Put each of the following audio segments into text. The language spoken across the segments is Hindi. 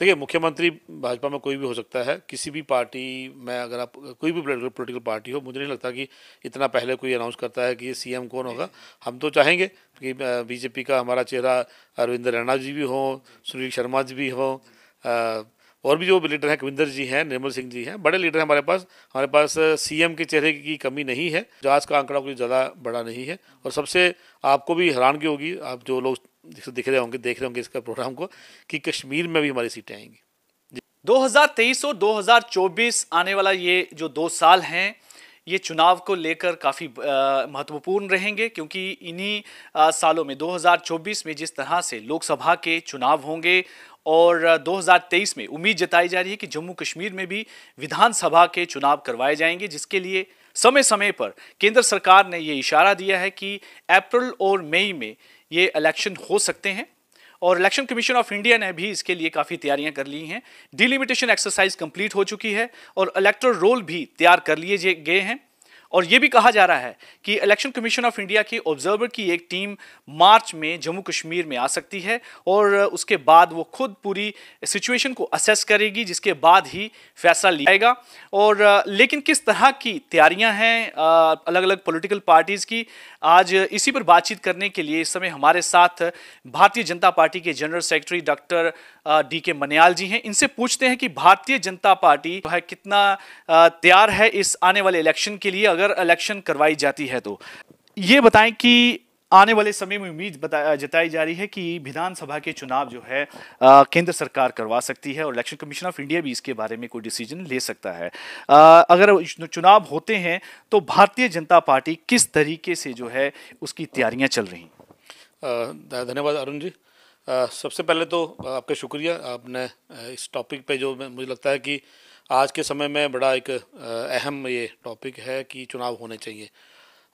देखिए मुख्यमंत्री भाजपा में कोई भी हो सकता है किसी भी पार्टी में अगर आप कोई भी पोलिटिकल पार्टी हो मुझे नहीं लगता कि इतना पहले कोई अनाउंस करता है कि ये सीएम कौन होगा हम तो चाहेंगे कि बीजेपी का हमारा चेहरा अरविंद रैना जी भी हों सुनील शर्मा जी भी हों और भी जो लीडर हैं कविंदर जी हैं निर्मल सिंह जी हैं बड़े लीडर हैं हमारे पास हमारे पास सीएम के चेहरे की कमी नहीं है जो आज का आंकड़ा कोई ज़्यादा बड़ा नहीं है और सबसे आपको भी हैरानगी होगी आप जो लोग दिख रहे होंगे देख रहे होंगे इसका प्रोग्राम को कि कश्मीर में भी हमारी सीटें आएंगी 2023 और 2024 आने वाला ये जो दो साल हैं ये चुनाव को लेकर काफ़ी महत्वपूर्ण रहेंगे क्योंकि इन्हीं सालों में 2024 में जिस तरह से लोकसभा के चुनाव होंगे और 2023 में उम्मीद जताई जा रही है कि जम्मू कश्मीर में भी विधानसभा के चुनाव करवाए जाएंगे जिसके लिए समय समय पर केंद्र सरकार ने ये इशारा दिया है कि अप्रैल और मई में ये इलेक्शन हो सकते हैं और इलेक्शन कमीशन ऑफ इंडिया ने भी इसके लिए काफ़ी तैयारियां कर ली हैं डिलिमिटेशन एक्सरसाइज कंप्लीट हो चुकी है और इलेक्ट्रल रोल भी तैयार कर लिए गए हैं और ये भी कहा जा रहा है कि इलेक्शन कमीशन ऑफ इंडिया की ऑब्जर्वर की एक टीम मार्च में जम्मू कश्मीर में आ सकती है और उसके बाद वो खुद पूरी सिचुएशन को असेस करेगी जिसके बाद ही फैसला लिया जाएगा और लेकिन किस तरह की तैयारियां हैं अलग अलग पॉलिटिकल पार्टीज़ की आज इसी पर बातचीत करने के लिए इस समय हमारे साथ भारतीय जनता पार्टी के जनरल सेक्रेटरी डॉक्टर डी के मनियाल जी हैं इनसे पूछते हैं कि भारतीय जनता पार्टी है कितना तैयार है इस आने वाले इलेक्शन के लिए अगर इलेक्शन करवाई जाती है तो ये बताएं कि आने वाले समय में उम्मीद जताई जा रही है कि विधानसभा के चुनाव जो है आ, केंद्र सरकार करवा सकती है और इलेक्शन कमीशन ऑफ इंडिया भी इसके बारे में कोई डिसीजन ले सकता है आ, अगर चुनाव होते हैं तो भारतीय जनता पार्टी किस तरीके से जो है उसकी तैयारियां चल रही धन्यवाद अरुण जी आ, सबसे पहले तो आपका शुक्रिया आपने इस टॉपिक पे जो मुझे लगता है कि आज के समय में बड़ा एक अहम ये टॉपिक है कि चुनाव होने चाहिए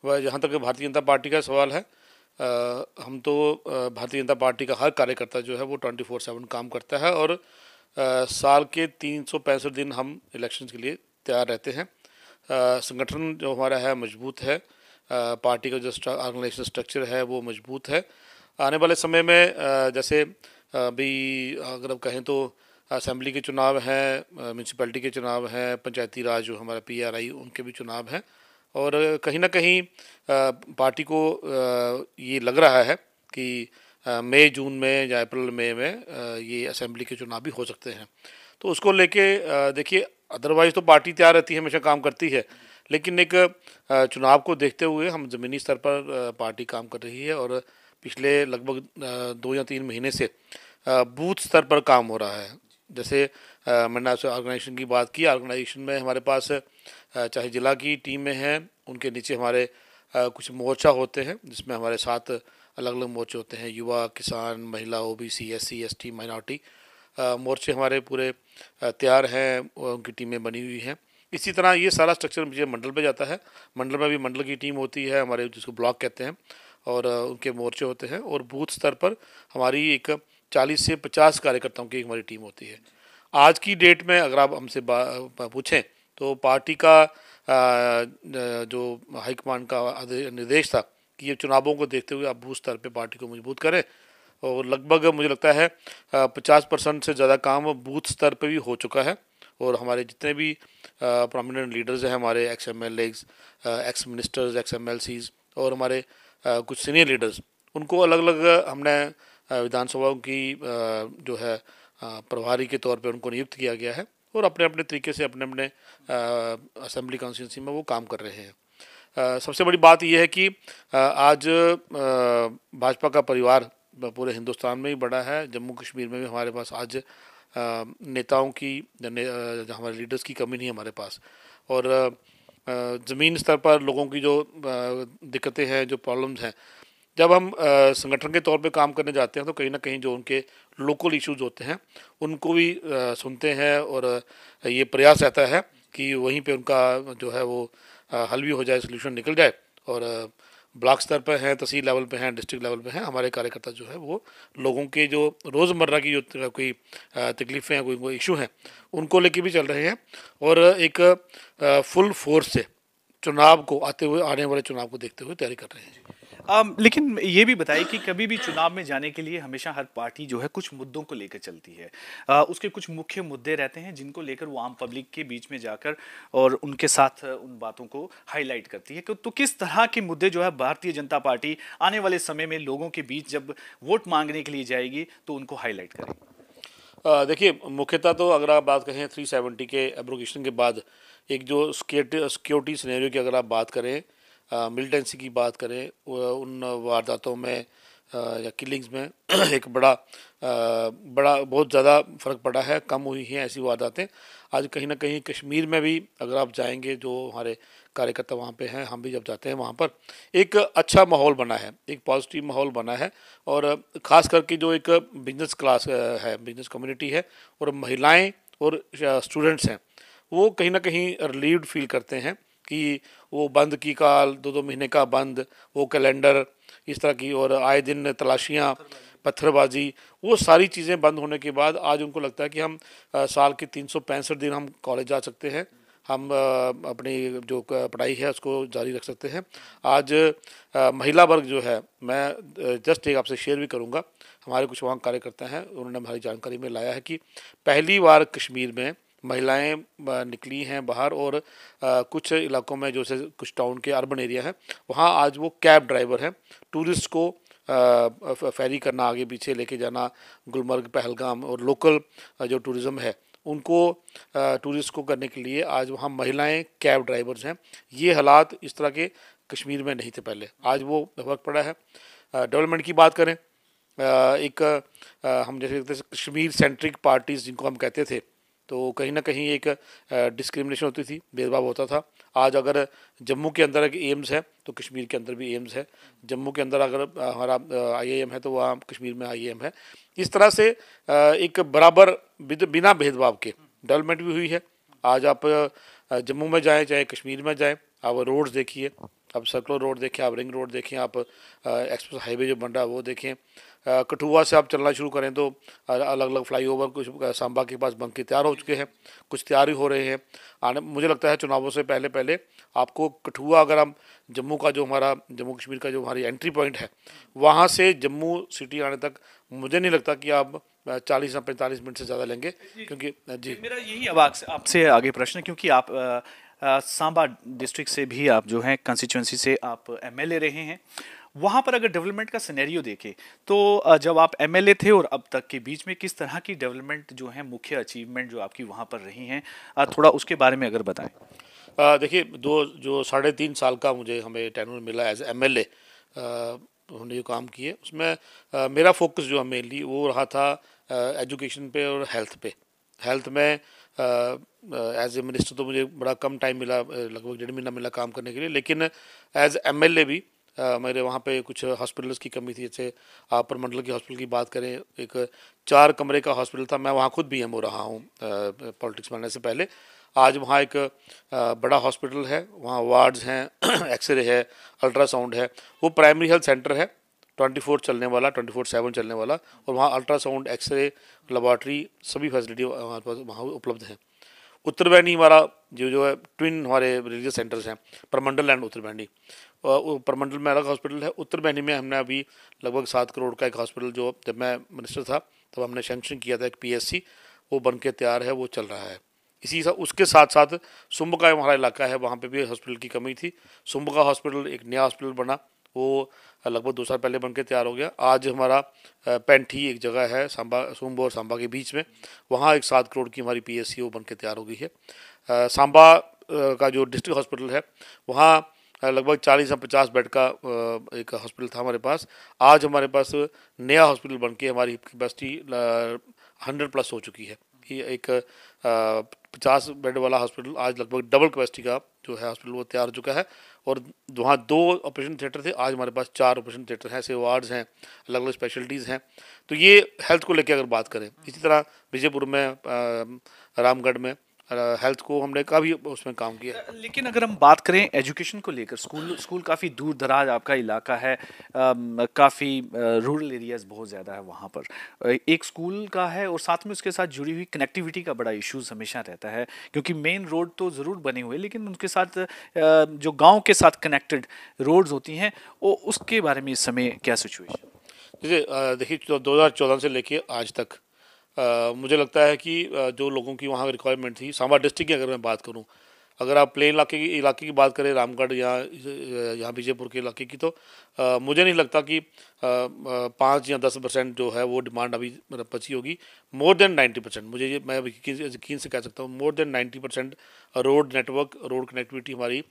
वह जहाँ तक भारतीय जनता पार्टी का सवाल है आ, हम तो भारतीय जनता पार्टी का हर कार्यकर्ता जो है वो ट्वेंटी फोर सेवन काम करता है और आ, साल के तीन सौ पैंसठ दिन हम इलेक्शन के लिए तैयार रहते हैं संगठन जो हमारा है मजबूत है आ, पार्टी का जो ऑर्गेनाइजेशन स्ट्रक्चर है वो मजबूत है आने वाले समय में जैसे अभी अगर हम कहें तो असेंबली के चुनाव हैं म्यूनसिपलिटी के चुनाव हैं पंचायती राज जो हमारा पी आर आई उनके भी चुनाव हैं और कहीं ना कहीं पार्टी को ये लग रहा है कि मई जून में या अप्रैल मई में, ये असेंबली के चुनाव भी हो सकते हैं तो उसको लेके देखिए अदरवाइज़ तो पार्टी तैयार रहती है हमेशा काम करती है लेकिन एक चुनाव को देखते हुए हम ज़मीनी स्तर पर पार्टी काम कर रही है और पिछले लगभग दो या तीन महीने से बूथ स्तर पर काम हो रहा है जैसे मैंने आपसे ऑर्गेनाइजेशन की बात की ऑर्गेनाइजेशन में हमारे पास चाहे ज़िला की टीम में हैं उनके नीचे हमारे कुछ मोर्चा होते हैं जिसमें हमारे साथ अलग अलग मोर्चे होते हैं युवा किसान महिला O B C S C S T minority मोर्चे हमारे पूरे तैयार हैं उनकी टीमें बनी हुई हैं इसी तरह ये सारा स्ट्रक्चर मुझे मंडल पे जाता है मंडल में भी मंडल की टीम होती है हमारे जिसको ब्लॉक कहते हैं और उनके मोर्चे होते हैं और बूथ स्तर पर हमारी एक चालीस से पचास कार्यकर्ताओं की हमारी टीम होती है आज की डेट में अगर आप हमसे पूछें तो पार्टी का जो हाईकमान का निर्देश था कि ये चुनावों को देखते हुए आप बूथ स्तर पर पार्टी को मजबूत करें और लगभग मुझे लगता है पचास परसेंट से ज़्यादा काम बूथ स्तर पर भी हो चुका है और हमारे जितने भी प्रोमिनेंट लीडर्स हैं हमारे ex M L As ex ministers ex M L Cs और हमारे कुछ सीनियर लीडर्स उनको अलग अलग हमने विधानसभाओं की जो है प्रभारी के तौर पर उनको नियुक्त किया गया है और अपने अपने तरीके से अपने अपने असेंबली कॉन्स्टिट्यूंसी में वो काम कर रहे हैं सबसे बड़ी बात यह है कि आज भाजपा का परिवार पूरे हिंदुस्तान में ही बड़ा है जम्मू कश्मीर में भी हमारे पास आज नेताओं की ने, हमारे लीडर्स की कमी नहीं है हमारे पास और ज़मीन स्तर पर लोगों की जो दिक्कतें हैं जो प्रॉब्लम्स हैं जब हम संगठन के तौर पे काम करने जाते हैं तो कहीं ना कहीं जो उनके लोकल इश्यूज होते हैं उनको भी सुनते हैं और ये प्रयास रहता है कि वहीं पे उनका जो है वो हल भी हो जाए सोल्यूशन निकल जाए और ब्लॉक स्तर पर हैं तहसील लेवल पे हैं डिस्ट्रिक्ट लेवल पे हैं हमारे कार्यकर्ता जो है वो लोगों के जो रोज़मर्रा की जो कोई तकलीफ़ें हैं कोई कोई इशू हैं उनको लेके भी चल रहे हैं और एक फुल फोर्स से चुनाव को आते हुए आने वाले चुनाव को देखते हुए तैयारी कर रहे हैं आम, um, लेकिन ये भी बताइए कि कभी भी चुनाव में जाने के लिए हमेशा हर पार्टी जो है कुछ मुद्दों को लेकर चलती है आ, uh, उसके कुछ मुख्य मुद्दे रहते हैं जिनको लेकर वो आम पब्लिक के बीच में जाकर और उनके साथ uh, उन बातों को हाईलाइट करती है तो, तो, किस तरह के मुद्दे जो है भारतीय जनता पार्टी आने वाले समय में लोगों के बीच जब वोट मांगने के लिए जाएगी तो उनको हाईलाइट करेगी uh, देखिए मुख्यतः तो अगर आप बात करें 370 के एब्रोगेशन के बाद एक जो सिक्योरिटी सिनेरियो की अगर आप बात करें मिलिटेंसी की बात करें उन वारदातों में या किलिंग्स में एक बड़ा बड़ा बहुत ज़्यादा फ़र्क पड़ा है कम हुई हैं ऐसी वारदातें आज कहीं ना कहीं कश्मीर में भी अगर आप जाएंगे जो हमारे कार्यकर्ता वहाँ पे हैं हम भी जब जाते हैं वहाँ पर एक अच्छा माहौल बना है एक पॉजिटिव माहौल बना है और ख़ास करके जो एक बिजनेस क्लास है बिजनेस कम्युनिटी है और महिलाएँ और स्टूडेंट्स हैं वो कहीं ना कहीं रिलीव्ड फील करते हैं कि वो बंद की काल दो दो महीने का बंद वो कैलेंडर इस तरह की और आए दिन तलाशियाँ पत्थरबाजी वो सारी चीज़ें बंद होने के बाद आज उनको लगता है कि हम आ, साल के तीन दिन हम कॉलेज जा सकते हैं हम आ, अपनी जो पढ़ाई है उसको जारी रख सकते हैं आज आ, महिला वर्ग जो है मैं जस्ट एक आपसे शेयर भी करूंगा हमारे कुछ वहाँ कार्यकर्ता हैं उन्होंने हमारी जानकारी में लाया है कि पहली बार कश्मीर में महिलाएं निकली हैं बाहर और आ, कुछ इलाकों में जैसे कुछ टाउन के अर्बन एरिया है वहाँ आज वो कैब ड्राइवर हैं टूरिस्ट को फेरी करना आगे पीछे लेके जाना गुलमर्ग पहलगाम और लोकल जो टूरिज़्म है उनको टूरिस्ट को करने के लिए आज वहाँ महिलाएं कैब ड्राइवर्स हैं ये हालात इस तरह के कश्मीर में नहीं थे पहले आज वो वक्त पड़ा है डेवलपमेंट की बात करें एक हम जैसे कश्मीर सेंट्रिक पार्टीज़ जिनको हम कहते थे तो कहीं ना कहीं एक डिस्क्रिमिनेशन होती थी भेदभाव होता था आज अगर जम्मू के अंदर एक एम्स है तो कश्मीर के अंदर भी एम्स है जम्मू के अंदर अगर हमारा आईएएम है तो वहाँ कश्मीर में आईएएम है इस तरह से एक बराबर बिना भेदभाव के डेवलपमेंट भी हुई है आज आप जम्मू में जाएँ चाहे कश्मीर में जाएँ आप रोड्स देखिए आप सर्कुलर रोड देखें आप रिंग रोड देखें आप एक्सप्रेस हाईवे जो बन रहा है वो देखें कठुआ से आप चलना शुरू करें तो अलग अलग फ्लाई ओवर कुछ सांबा के पास बंकी तैयार हो चुके हैं कुछ तैयारी हो रहे हैं आने मुझे लगता है चुनावों से पहले पहले आपको कठुआ अगर हम जम्मू का जो हमारा जम्मू कश्मीर का जो हमारी एंट्री पॉइंट है वहाँ से जम्मू सिटी आने तक मुझे नहीं लगता कि आप चालीस या पैंतालीस मिनट से ज़्यादा लेंगे क्योंकि जी मेरा यही अब आपसे आगे प्रश्न क्योंकि आप सांबा डिस्ट्रिक्ट से भी आप जो हैं कंस्टिट्यूंसी से आप एमएलए रहे हैं वहां पर अगर डेवलपमेंट का सिनेरियो देखें तो जब आप एमएलए थे और अब तक के बीच में किस तरह की डेवलपमेंट जो है मुख्य अचीवमेंट जो आपकी वहां पर रही हैं थोड़ा उसके बारे में अगर बताएं देखिए दो जो साढ़े तीन साल का मुझे हमें टेनूर मिला एज एम एल उन्होंने जो काम किए उसमें आ, मेरा फोकस जो है ली वो रहा था एजुकेशन पे और हेल्थ पे हेल्थ में एज ए मिनिस्टर तो मुझे बड़ा कम टाइम मिला लगभग डेढ़ महीना मिला काम करने के लिए लेकिन एज एम भी आ, मेरे वहाँ पे कुछ हॉस्पिटल्स की कमी थी जैसे आप प्रमंडल के हॉस्पिटल की बात करें एक चार कमरे का हॉस्पिटल था मैं वहाँ खुद बी एम रहा हूँ पॉलिटिक्स में आने से पहले आज वहाँ एक बड़ा हॉस्पिटल है वहाँ वार्ड्स हैं एक्सरे है अल्ट्रासाउंड है वो प्राइमरी हेल्थ सेंटर है ट्वेंटी फोर चलने वाला ट्वेंटी फोर सेवन चलने वाला और वहाँ अल्ट्रासाउंड एक्सरे लेबॉर्ट्री सभी फैसिलिटी वहाँ उपलब्ध हैं उत्तरबैनी हमारा जो जो है ट्विन हमारे रिलीजियस सेंटर्स हैं परमंडल एंड उत्तरबैनी परमंडल में अलग हॉस्पिटल है उत्तर बहनी में हमने अभी लगभग सात करोड़ का एक हॉस्पिटल जो जब मैं मिनिस्टर था तब हमने सेंक्शन किया था एक पी वो बन के तैयार है वो चल रहा है इसी सा, उसके साथ साथ सुम्भ का हमारा इलाका है वहाँ पे भी हॉस्पिटल की कमी थी सुम्ब का हॉस्पिटल एक नया हॉस्पिटल बना वो लगभग दो साल पहले बन के तैयार हो गया आज हमारा पेंठी एक जगह है सांबा सुम्भ और सांबा के बीच में वहाँ एक सात करोड़ की हमारी पी वो बन के तैयार हो गई है सांबा का जो डिस्ट्रिक्ट हॉस्पिटल है वहाँ लगभग चालीस या पचास बेड का एक हॉस्पिटल था हमारे पास आज हमारे पास नया हॉस्पिटल बन के हमारी कैपेसिटी हंड्रेड प्लस हो चुकी है कि एक पचास बेड वाला हॉस्पिटल आज लगभग डबल कैपेसिटी का जो है हॉस्पिटल वो तैयार हो चुका है और वहाँ दो ऑपरेशन थिएटर थे आज हमारे पास चार ऑपरेशन थिएटर हैं ऐसे वार्ड्स हैं अलग अलग स्पेशलिटीज़ हैं तो ये हेल्थ को लेकर अगर बात करें इसी तरह विजयपुर में रामगढ़ में हेल्थ को हमने काफ़ी उसमें काम किया लेकिन अगर हम बात करें एजुकेशन को लेकर स्कूल स्कूल काफ़ी दूर दराज आपका इलाका है काफ़ी रूरल एरियाज़ बहुत ज़्यादा है वहाँ पर एक स्कूल का है और साथ में उसके साथ जुड़ी हुई कनेक्टिविटी का बड़ा इशूज़ हमेशा रहता है क्योंकि मेन रोड तो ज़रूर बने हुए लेकिन उनके साथ जो गाँव के साथ कनेक्टेड रोड्स होती हैं वो उसके बारे में इस समय क्या सिचुएशन देखिए देखिए दो हज़ार चौदह से लेके आज तक आ, मुझे लगता है कि जो लोगों की वहाँ रिक्वायरमेंट थी सांबा डिस्ट्रिक्ट की अगर मैं बात करूँ अगर आप प्लेन इलाके की इलाके की बात करें रामगढ़ या यहाँ विजयपुर के इलाके की तो आ, मुझे नहीं लगता कि पाँच या दस परसेंट जो है वो डिमांड अभी बची होगी मोर देन नाइन्टी परसेंट मुझे ये मैं यकीन से कह सकता हूँ more than ninety percent road network road connectivity हमारी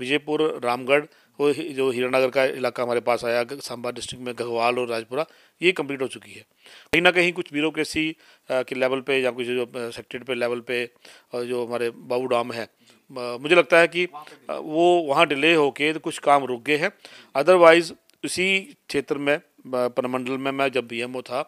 विजयपुर रामगढ़ वो जो हीरानगर का इलाका हमारे पास आया सांबा डिस्ट्रिक्ट में गगवाल और राजपुरा ये कंप्लीट हो चुकी है कहीं ना कहीं कुछ ब्यूरोसी के लेवल पे या कुछ जो सेक्ट्रेट पे लेवल पे और जो हमारे बाबू डाम है मुझे लगता है कि वो वहाँ डिले होके तो कुछ काम रुक गए हैं अदरवाइज़ उसी क्षेत्र में प्रमंडल में मैं जब बी था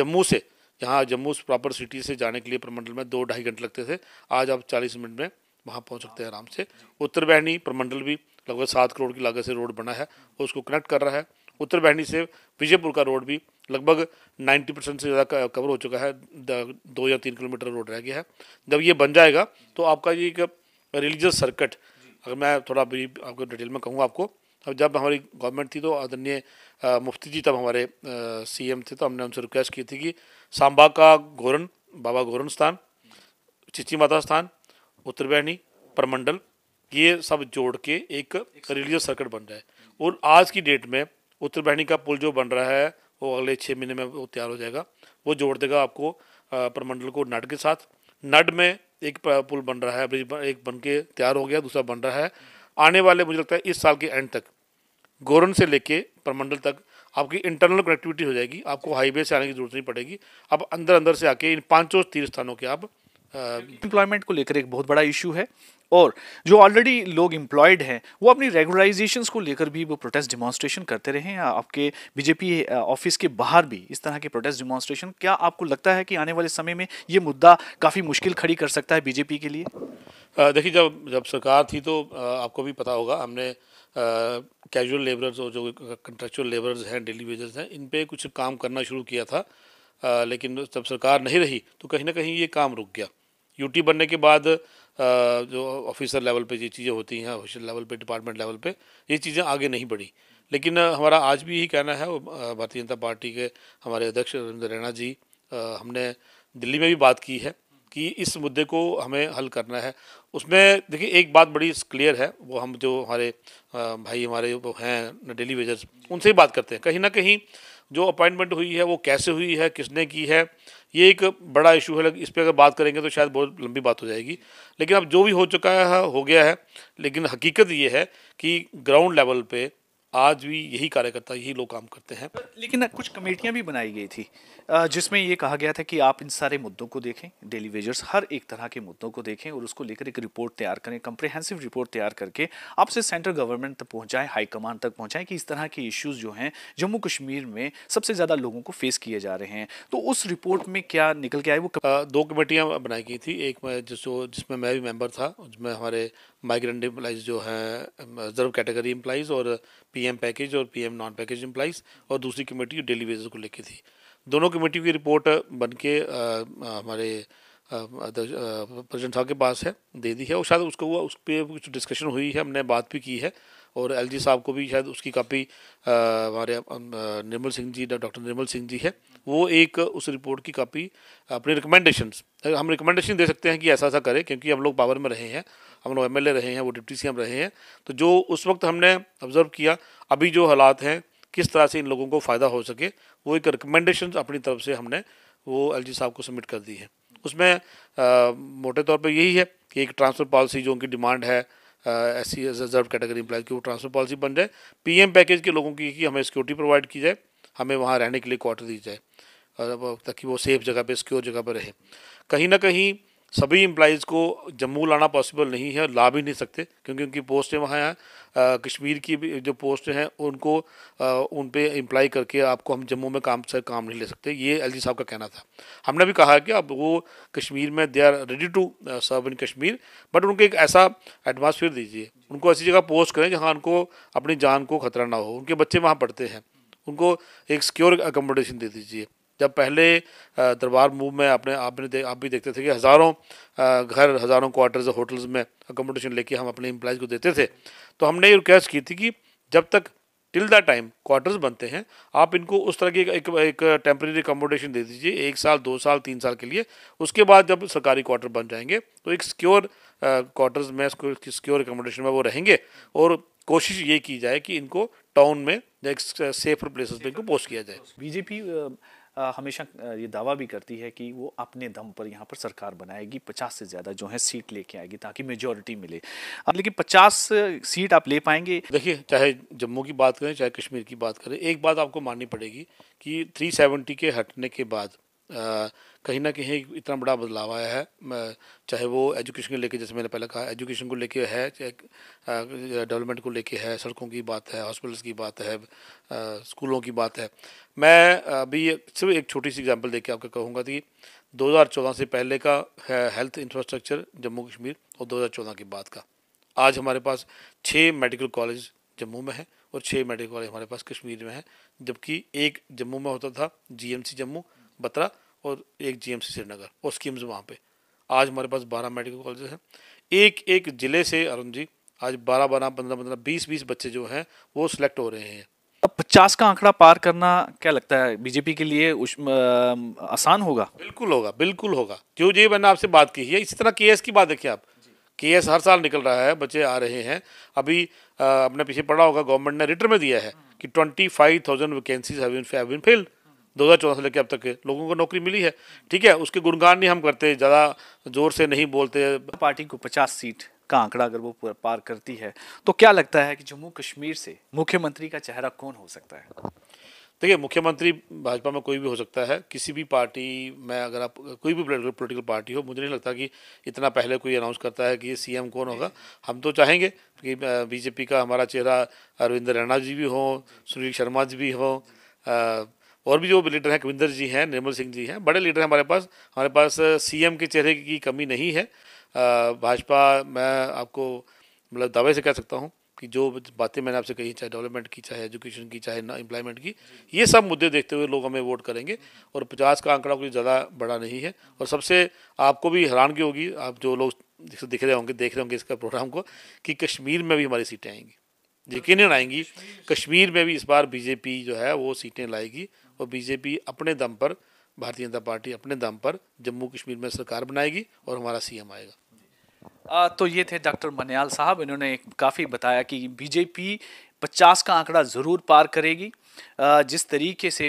जम्मू से जहाँ जम्मू प्रॉपर सिटी से जाने के लिए प्रमंडल में दो ढाई घंटे लगते थे आज आप चालीस मिनट में वहाँ पहुँच सकते हैं आराम से उत्तर बहनी प्रमंडल भी लगभग सात करोड़ की लागत से रोड बना है वो उसको कनेक्ट कर रहा है उत्तर बहनी से विजयपुर का रोड भी लगभग 90 परसेंट से ज़्यादा कवर हो चुका है दो या तीन किलोमीटर रोड रह गया है जब ये बन जाएगा तो आपका ये एक रिलीजियस सर्किट अगर मैं थोड़ा भी आपको डिटेल में कहूँगा आपको अब जब हमारी गवर्नमेंट थी तो आदरणीय मुफ्ती जी तब हमारे सी थे तो हमने उनसे रिक्वेस्ट की थी कि सांबा का गोरन बाबा गोरन स्थान चिची माता स्थान उत्तर बहनी परमंडल ये सब जोड़ के एक रिलीजियस सर्किट बन रहा है और आज की डेट में उत्तर बहनी का पुल जो बन रहा है वो अगले छः महीने में वो तैयार हो जाएगा वो जोड़ देगा आपको परमंडल को नड के साथ नड में एक पुल बन रहा है ब्रिज एक बन के तैयार हो गया दूसरा बन रहा है आने वाले मुझे लगता है इस साल के एंड तक गोरन से लेके परमंडल तक आपकी इंटरनल कनेक्टिविटी हो जाएगी आपको हाईवे से आने की जरूरत नहीं पड़ेगी आप अंदर अंदर से आके इन पाँचों तीर्थ स्थानों के आप एम्प्लॉयमेंट को लेकर एक बहुत बड़ा इशू है और जो ऑलरेडी लोग इम्प्लॉयड हैं वो अपनी रेगुलराइजेशन को लेकर भी वो प्रोटेस्ट डिमॉन्स्ट्रेशन करते रहे हैं आपके बीजेपी ऑफिस के बाहर भी इस तरह के प्रोटेस्ट डिमॉन्स्ट्रेशन क्या आपको लगता है कि आने वाले समय में ये मुद्दा काफ़ी मुश्किल खड़ी कर सकता है बीजेपी के लिए देखिए जब जब सरकार थी तो आपको भी पता होगा हमने कैजुअल लेबरर्स और जो कंट्रेक्चुअल लेबरर्स हैं डेली वेजर्स हैं इन पर कुछ काम करना शुरू किया था लेकिन जब सरकार नहीं रही तो कहीं ना कहीं ये काम रुक गया यूटी बनने के बाद जो ऑफिसर लेवल पे ये चीज़ें होती हैं ऑफिसर लेवल पे डिपार्टमेंट लेवल पे ये चीज़ें आगे नहीं बढ़ी लेकिन हमारा आज भी यही कहना है भारतीय जनता पार्टी के हमारे अध्यक्ष रविंद्र रैना जी हमने दिल्ली में भी बात की है कि इस मुद्दे को हमें हल करना है उसमें देखिए एक बात बड़ी क्लियर है वो हम जो हमारे भाई हमारे हैं डेली वेजर्स उनसे ही बात करते हैं कहीं ना कहीं जो अपॉइंटमेंट हुई है वो कैसे हुई है किसने की है ये एक बड़ा इशू है इस पर अगर बात करेंगे तो शायद बहुत लंबी बात हो जाएगी लेकिन अब जो भी हो चुका है हो गया है लेकिन हकीकत ये है कि ग्राउंड लेवल पे आज भी यही कार्यकर्ता यही लोग काम करते हैं लेकिन कुछ कमेटियां भी बनाई गई थी जिसमें ये कहा गया था कि आप इन सारे मुद्दों को देखें डेली वेजर्स हर एक तरह के मुद्दों को देखें और उसको लेकर एक रिपोर्ट तैयार करें कंप्रहेंसिव रिपोर्ट तैयार करके आप उसे सेंट्रल गवर्नमेंट तक पहुंचाएं हाईकमान तक पहुंचाएं कि इस तरह के इश्यूज जो हैं जम्मू कश्मीर में सबसे ज़्यादा लोगों को फेस किए जा रहे हैं तो उस रिपोर्ट में क्या निकल के आए वो दो कमेटियाँ बनाई गई थी एक जो जिसमें मैं भी मेम्बर था उसमें हमारे माइग्रेंट एम्प्लाइज जो हैं रिजर्व कैटेगरी एम्प्लाइज और पी पीएम पैकेज और पीएम नॉन पैकेज एम्प्लाइज और दूसरी कमेटी डेली वेजेस को लेके थी दोनों कमेटी की रिपोर्ट बन के हमारे प्रेजिडेंट साहब के पास है दे दी है और शायद उसको हुआ उस पर कुछ डिस्कशन हुई है हमने बात भी की है और एलजी साहब को भी शायद उसकी कापी हमारे निर्मल सिंह जी डॉक्टर निर्मल सिंह जी है वो एक उस रिपोर्ट की कापी अपनी रिकमेंडेशन हम रिकमेंडेशन दे सकते हैं कि ऐसा ऐसा करें क्योंकि हम लोग पावर में रहे हैं हम लोग एमएलए रहे हैं वो डिप्टी सी रहे हैं तो जो उस वक्त हमने ऑब्जर्व किया अभी जो हालात हैं किस तरह से इन लोगों को फ़ायदा हो सके वो एक रिकमेंडेशन अपनी तरफ से हमने वो एल साहब को सबमिट कर दी है उसमें आ, मोटे तौर पर यही है कि एक ट्रांसफ़र पॉलिसी जो उनकी डिमांड है S C reserve category employees की वो ट्रांसफर पॉलिसी बन जाए पीएम पैकेज के लोगों की कि हमें सिक्योरिटी प्रोवाइड की जाए हमें वहाँ रहने के लिए क्वार्टर दी जाए ताकि वो सेफ जगह पे सिक्योर जगह पर रहे कहीं ना कहीं सभी इम्प्लाइज़ को जम्मू लाना पॉसिबल नहीं है ला भी नहीं सकते क्योंकि उनकी पोस्टें वहाँ हैं कश्मीर की भी जो पोस्ट हैं उनको उन पर इम्प्लाई करके आपको हम जम्मू में काम से काम नहीं ले सकते ये एल साहब का कहना था हमने भी कहा कि अब वो कश्मीर में they are ready to serve in Kashmir but उनको एक ऐसा एटमॉस्फेयर दीजिए उनको ऐसी जगह पोस्ट करें जहाँ उनको अपनी जान को खतरा ना हो उनके बच्चे वहाँ पढ़ते हैं उनको एक सिक्योर एकोमोडेशन दे दीजिए जब पहले दरबार मूव में आपने आपने दे, आप भी देखते थे कि हज़ारों घर हज़ारों क्वार्टर्स होटल्स में अकोमोडेशन लेके हम अपने एम्प्लॉज को देते थे तो हमने ये रिक्वेस्ट की थी कि जब तक टिल द टाइम क्वार्टर्स बनते हैं आप इनको उस तरह की एक एक टेम्प्रेरी अकोमोडेशन दे दीजिए एक साल दो साल तीन साल के लिए उसके बाद जब सरकारी क्वार्टर बन जाएंगे तो एक सिक्योर क्वार्टर्स में सिक्योर अकोमोडेशन में वो रहेंगे और कोशिश ये की जाए कि इनको टाउन में या सेफर प्लेसेस में इनको पोस्ट किया जाए बीजेपी हमेशा ये दावा भी करती है कि वो अपने दम पर यहाँ पर सरकार बनाएगी पचास से ज़्यादा जो है सीट लेके आएगी ताकि मेजोरिटी मिले अब लेकिन पचास सीट आप ले पाएंगे देखिए चाहे जम्मू की बात करें चाहे कश्मीर की बात करें एक बात आपको माननी पड़ेगी कि थ्री के हटने के बाद कहीं ना कहीं इतना बड़ा बदलाव आया है चाहे वो एजुकेशन को लेकर जैसे मैंने पहले कहा एजुकेशन को लेकर है डेवलपमेंट को लेके है सड़कों की बात है हॉस्पिटल्स की बात है स्कूलों की बात है मैं अभी सिर्फ एक छोटी सी एग्जांपल देके आपको कहूँगा कि 2014 से पहले का हेल्थ इंफ्रास्ट्रक्चर जम्मू कश्मीर और चौदह की बात का आज हमारे पास छः मेडिकल कॉलेज जम्मू में है और छः मेडिकल कॉलेज हमारे पास कश्मीर में है जबकि एक जम्मू में होता था जीएमसी जम्मू बत्रा और एक जी सी श्रीनगर और स्कीम्स वहाँ पे आज हमारे पास बारह मेडिकल कॉलेज हैं एक एक ज़िले से अरुण जी आज बारह बारह पंद्रह पंद्रह बीस बीस बच्चे जो हैं वो सिलेक्ट हो रहे हैं अब पचास का आंकड़ा पार करना क्या लगता है बीजेपी के लिए उस, आसान होगा बिल्कुल होगा बिल्कुल होगा क्यों जी मैंने आपसे बात की है इसी तरह के की बात देखिए आप के हर साल निकल रहा है बच्चे आ रहे हैं अभी आपने पीछे पढ़ा होगा गवर्नमेंट ने रिटर में दिया है हाँ। कि twenty five thousand vacancies have filled चौदह से लेकर अब तक लोगों को नौकरी मिली है ठीक है उसके गुणगान नहीं हम करते ज़्यादा जोर से नहीं बोलते पार्टी को पचास सीट का आंकड़ा अगर वो पार करती है तो क्या लगता है कि जम्मू कश्मीर से मुख्यमंत्री का चेहरा कौन हो सकता है देखिए मुख्यमंत्री भाजपा में कोई भी हो सकता है किसी भी पार्टी में अगर आप कोई भी पॉलिटिकल पार्टी हो मुझे नहीं लगता कि इतना पहले कोई अनाउंस करता है कि ये सीएम कौन होगा हम तो चाहेंगे कि बीजेपी का हमारा चेहरा अरविंद रैना जी भी हों सुनील शर्मा जी भी हों और भी जो लीडर हैं कविंदर जी हैं निर्मल सिंह जी हैं बड़े लीडर हैं हमारे पास हमारे पास सीएम के चेहरे की कमी नहीं है भाजपा मैं आपको मतलब दावे से कह सकता हूँ कि जो बातें मैंने आपसे कही चाहे डेवलपमेंट की चाहे एजुकेशन की चाहे ना एम्प्लॉयमेंट की ये सब मुद्दे देखते हुए लोग हमें वोट करेंगे और पचास का आंकड़ा कोई ज़्यादा बड़ा नहीं है और सबसे आपको भी हैरानगी होगी आप जो लोग दिख रहे होंगे देख रहे होंगे इसका प्रोग्राम को कि कश्मीर में भी हमारी सीटें आएंगी यकीन आएंगी कश्मीर में भी इस बार बीजेपी जो है वो सीटें लाएगी और बीजेपी अपने दम पर भारतीय जनता पार्टी अपने दम पर जम्मू कश्मीर में सरकार बनाएगी और हमारा सीएम आएगा आ, तो ये थे डॉक्टर मनयाल साहब इन्होंने काफ़ी बताया कि बीजेपी पचास का आंकड़ा ज़रूर पार करेगी जिस तरीके से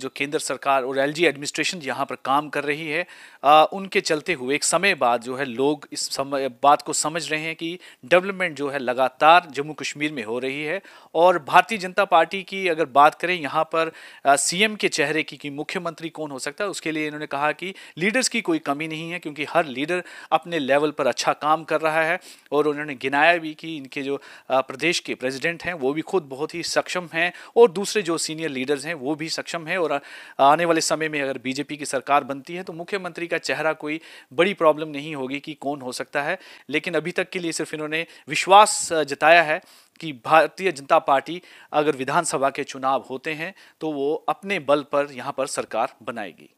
जो केंद्र सरकार और एलजी एडमिनिस्ट्रेशन यहाँ पर काम कर रही है उनके चलते हुए एक समय बाद जो है लोग इस समय बात को समझ रहे हैं कि डेवलपमेंट जो है लगातार जम्मू कश्मीर में हो रही है और भारतीय जनता पार्टी की अगर बात करें यहाँ पर सीएम के चेहरे की कि मुख्यमंत्री कौन हो सकता है उसके लिए इन्होंने कहा कि लीडर्स की कोई कमी नहीं है क्योंकि हर लीडर अपने लेवल पर अच्छा काम कर रहा है और उन्होंने गिनाया भी कि इनके जो प्रदेश के प्रेसिडेंट हैं वो भी खुद बहुत ही सक्षम हैं और दूसरे जो सीनियर लीडर्स हैं वो भी सक्षम हैं और आने वाले समय में अगर बीजेपी की सरकार बनती है तो मुख्यमंत्री का चेहरा कोई बड़ी प्रॉब्लम नहीं होगी कि कौन हो सकता है लेकिन अभी तक के लिए सिर्फ इन्होंने विश्वास जताया है कि भारतीय जनता पार्टी अगर विधानसभा के चुनाव होते हैं तो वो अपने बल पर यहाँ पर सरकार बनाएगी